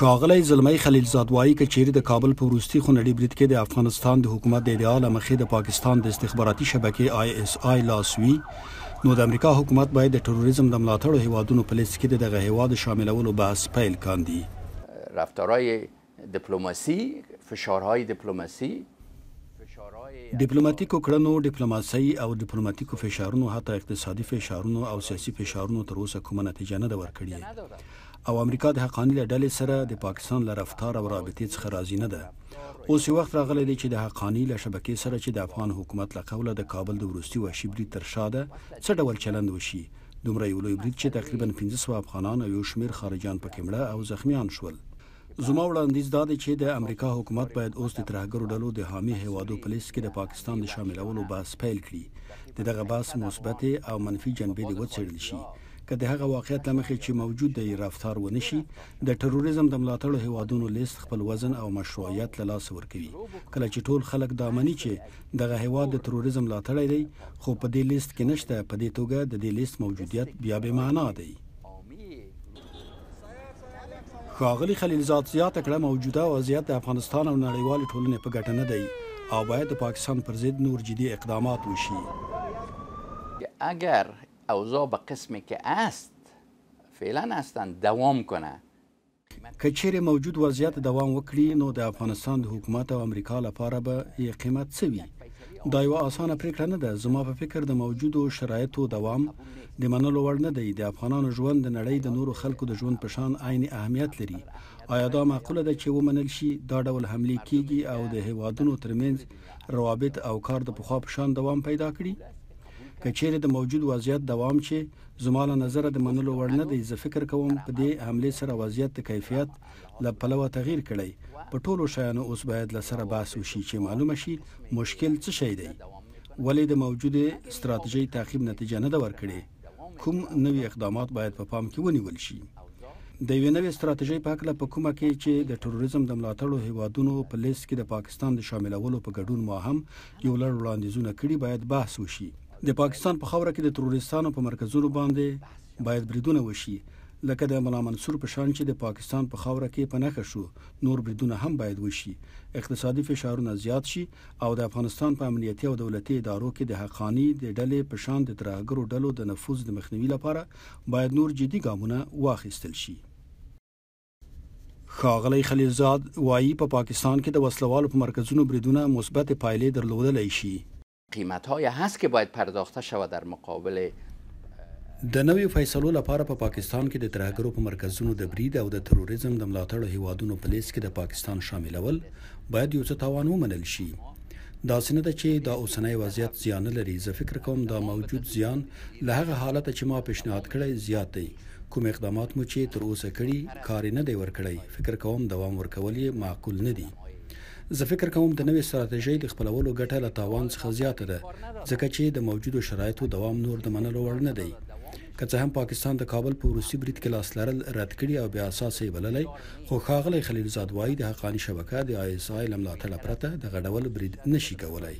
خاغلی زلمی خلیل زادوایی کچيري د کابل په وروستي خونړي بریټ کې د افغانستان د حکومت د ادعا لمخې د پاکستان د استخباراتي شبکې آی اس آی لاسوي نو د امریکا حکومت باید د تروریزم د ملاتړو هیوادونو په لیست کې دغه هیواد شاملولو بحث پیل کاندي رفتارهای دیپلماسی فشارهای دیپلماسی ډیپلوماټیکو کړنو ډیپلوماسي او ډیپلوماټیکو فشارونو حتی اقتصادي فشارونو او سیاسي فشارونو تر اوسه کومه نتیجه نه ورکړي او امریکا د حقانی لډلې سره د پاکستان له رفتار او رابطې څخه راضي نه ده اوس یو وخت راغلی دی چې د حقانی له شبکې سره چې د افغان حکومت له قوله د کابل د ورستي وحشي برید تر شا ده څه ډول چلند وشي دومره یو لوی برید چې تقریبا 1500 افغانان او یو شمیر خارجيان پکې مړه او زخمیان شول زما وړاندیز دا دی چې د امریکا حکومت باید اوس د ترهګرو ډلو د حامی هوادو پولیس کې د پاکستان د شاملولو بحث پیل کړي د دغه بحث مثبت او منفي جنبې د وڅېړل شي که د هغه واقعیت لمخې چې موجود دی رفتار ونه شي د تروریزم د ملاتړ هوادونو لیست خپل وزن او مشروعیت له لاس ورکوي کله چې ټول خلک دا مني چې دغه هواد د تروریزم ملاتړ دی خو په دې لیست کې نشته په دې توګه د دې لیست موجودیت بیا به معنا دی ښاغلي خلیلزاد زیاته کړه موجوده وضعیت د افغانستان او نړیوال ټولنې په ګټه نه دی او باید د پاکستان پر ضد نور جدی اقدامات وشي اگر اوضاع به قسمی که است فعلا هستند دوام کنه که چیرې موجود وضعیت دوام وکړي نو د افغانستان د حکومت او امریکا لپاره به یې قیمت څه وي دا یو اسانه پریکړه نه ده زما په فکر د موجودو شرایطو دوام د منلو وړ نه دی د افغانانو ژوند د نړۍ د نورو خلکو د ژوند په شان عیني اهمیت لري آیا دا معقوله ده چې ومنل شي دا ډول حمله کیږي او د هیوادونو ترمنځ روابط او کار د پخوا په شان دوام پیدا کړي کچېره د موجود وضعیت دوام شي زموږ نظر د منلو وړ نه دی زه فکر کوم په دې حمله سره وضعیت د کیفیت له پلوه تغییر کړي په ټولو شایانو اوس باید له سره باس وشي چې معلومه شي مشکل څه شي دی ولې د موجوده ستراتیژي تعقیب نتیجه نه ورکړي کوم نوې اقدامات باید په پا پام کې ونیول شي د یو نوې ستراتیژي په اړه په کومه کې چې د تروریزم د ملاتړو هیوادونو په لیست کې د پاکستان د شاملولو په ګډون مو هم یو لړ وړاندیزونه کړي باید بحث وشي د پاکستان په خاوره کې د تروریستانو په مرکزونو باندې باید بریدونه وشي لکه د ملا منصور په شان چې د پاکستان په خاوره کې پنهخه شو نور بریدونه هم باید وشي اقتصادي فشارونه زیات شي او د افغانستان په امنیتي او دولتي ادارو کې د حقاني د ډلې په شان د ترهګرو ډلو د نفوذ د مخنیوي لپاره باید نور جدي ګامونه واخیستل شي خاغلی خلیلزاد وایي په پا پاکستان کې د وسلوالو په مرکزونو بریدونه مثبت پایلې درلودلای شي قیمت های هست که باید پرداخته شود در مقابل د نویو فیصلو لپاره په پا پاکستان کې د ترهګرو په مرکزونو د برید او د تروریزم د ملاتړ هیوادونو په لیست کې د پاکستان شاملول باید یو څه تاوان ومنل شي دا سند چې دا اوسنۍ وضعیت زیان لري زه فکر کوم دا موجود زیان له هغه حالت چې ما پیشنهاد کړی زیات دی کوم اقدامات مو چې تر اوسه کړی کار نه دی ور کړی فکر کوم دوام ورکول یې معقول نه دی زه فکر کوم د نوې ستراتیژۍ د خپلولو ګټه له تاوان څخه زیاته ده ځکه چې د موجودو شرایطو دوام نور د منلو وړ نه دی که څه هم پاکستان د کابل په روسي برید کې لاس لرل رد کړي او بیا اساس یې بللی خو ښاغلی خلیل زاد وایي د حقانی شبکه د آی اس آی لملاتله پرته د غډول برید نشي کولای